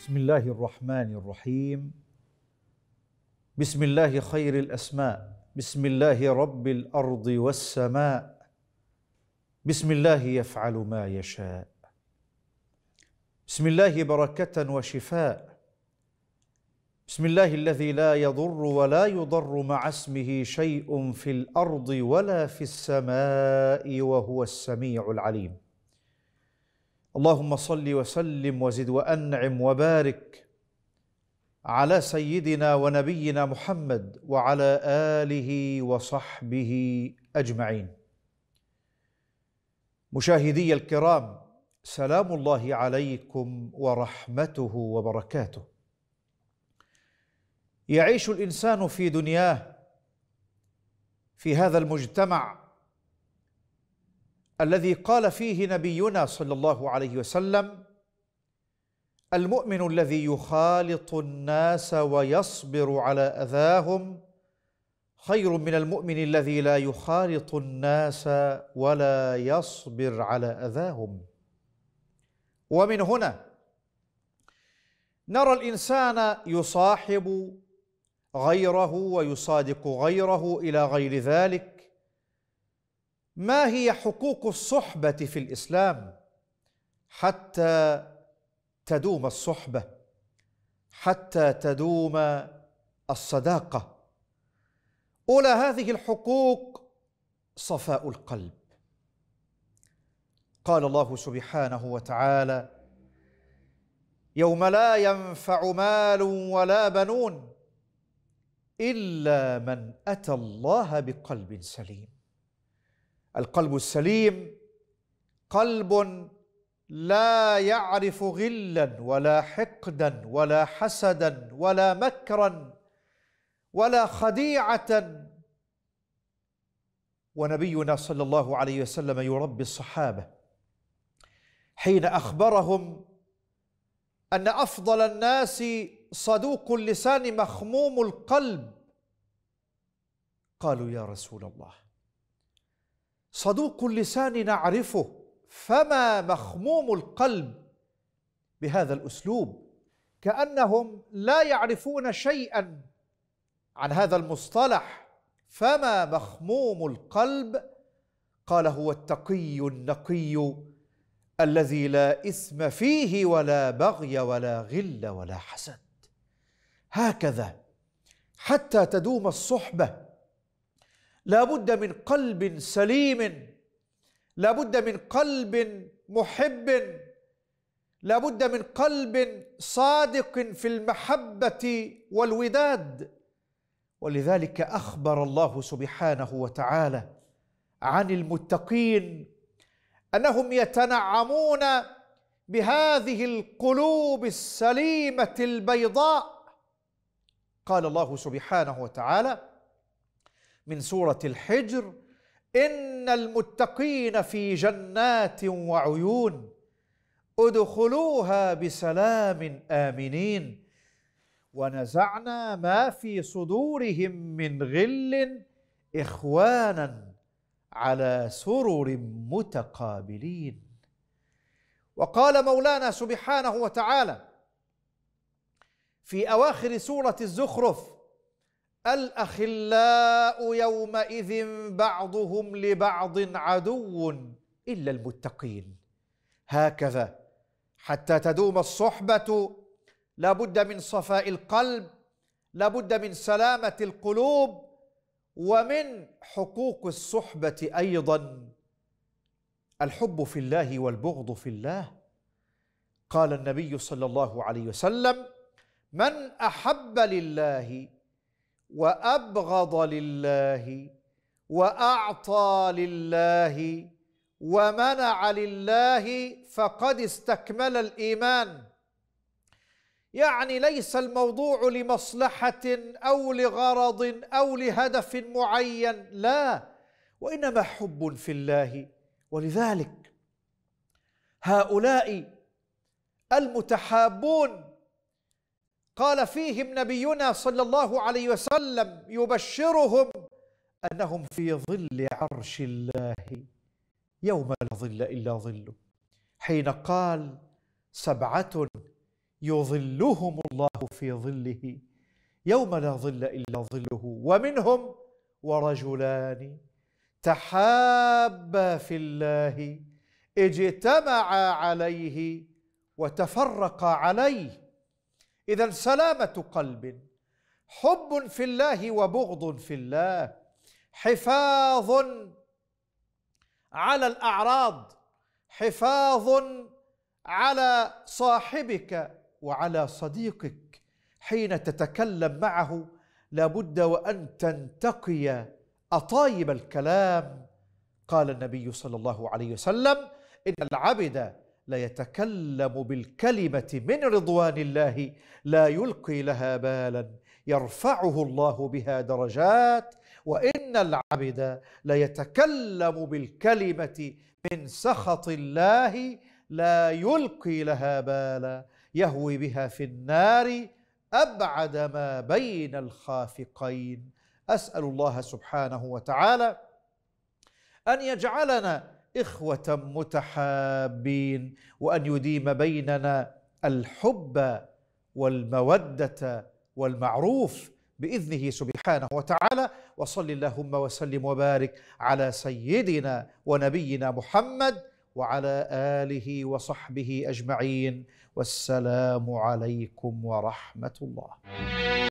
بسم الله الرحمن الرحيم بسم الله خير الاسماء بسم الله رب الارض والسماء بسم الله يفعل ما يشاء بسم الله بركه وشفاء بسم الله الذي لا يضر ولا يضر مع اسمه شيء في الارض ولا في السماء وهو السميع العليم اللهم صل وسلم وزد وانعم وبارك على سيدنا ونبينا محمد وعلى اله وصحبه اجمعين مشاهدي الكرام سلام الله عليكم ورحمته وبركاته يعيش الانسان في دنياه في هذا المجتمع الذي قال فيه نبينا صلى الله عليه وسلم المؤمن الذي يخالط الناس ويصبر على اذاهم خير من المؤمن الذي لا يخالط الناس ولا يصبر على اذاهم ومن هنا نرى الانسان يصاحب غيره ويصادق غيره الى غير ذلك ما هي حقوق الصحبة في الإسلام حتى تدوم الصحبة حتى تدوم الصداقة أولى هذه الحقوق صفاء القلب قال الله سبحانه وتعالى يوم لا ينفع مال ولا بنون إلا من أتى الله بقلب سليم القلب السليم قلب لا يعرف غلا ولا حقدا ولا حسدا ولا مكرا ولا خديعه ونبينا صلى الله عليه وسلم يربي الصحابه حين اخبرهم ان افضل الناس صدوق اللسان مخموم القلب قالوا يا رسول الله صدوق اللسان نعرفه فما مخموم القلب بهذا الاسلوب كانهم لا يعرفون شيئا عن هذا المصطلح فما مخموم القلب قال هو التقي النقي الذي لا اثم فيه ولا بغي ولا غل ولا حسد هكذا حتى تدوم الصحبه لا بد من قلب سليم لا بد من قلب محب لا بد من قلب صادق في المحبة والوداد ولذلك أخبر الله سبحانه وتعالى عن المتقين أنهم يتنعمون بهذه القلوب السليمة البيضاء قال الله سبحانه وتعالى من سوره الحجر ان المتقين في جنات وعيون ادخلوها بسلام امنين ونزعنا ما في صدورهم من غل اخوانا على سرر متقابلين وقال مولانا سبحانه وتعالى في اواخر سوره الزخرف الاخلاء يومئذ بعضهم لبعض عدو الا المتقين هكذا حتى تدوم الصحبه لابد من صفاء القلب لابد من سلامه القلوب ومن حقوق الصحبه ايضا الحب في الله والبغض في الله قال النبي صلى الله عليه وسلم من احب لله وابغض لله واعطى لله ومنع لله فقد استكمل الايمان يعني ليس الموضوع لمصلحه او لغرض او لهدف معين لا وانما حب في الله ولذلك هؤلاء المتحابون قال فيهم نبينا صلى الله عليه وسلم يبشرهم أنهم في ظل عرش الله يوم لا ظل إلا ظله حين قال سبعة يظلهم الله في ظله يوم لا ظل إلا ظله ومنهم ورجلان تحابا في الله اجتمعا عليه وتفرقا عليه إذا سلامة قلب حب في الله وبغض في الله حفاظ على الأعراض حفاظ على صاحبك وعلى صديقك حين تتكلم معه لابد وأن تنتقي أطايب الكلام قال النبي صلى الله عليه وسلم إن العبد ليتكلم بالكلمه من رضوان الله لا يلقي لها بالا يرفعه الله بها درجات وان العبد ليتكلم بالكلمه من سخط الله لا يلقي لها بالا يهوي بها في النار ابعد ما بين الخافقين اسال الله سبحانه وتعالى ان يجعلنا إخوة متحابين وأن يديم بيننا الحب والمودة والمعروف باذنه سبحانه وتعالى وصل اللهم وسلم وبارك على سيدنا ونبينا محمد وعلى اله وصحبه اجمعين والسلام عليكم ورحمه الله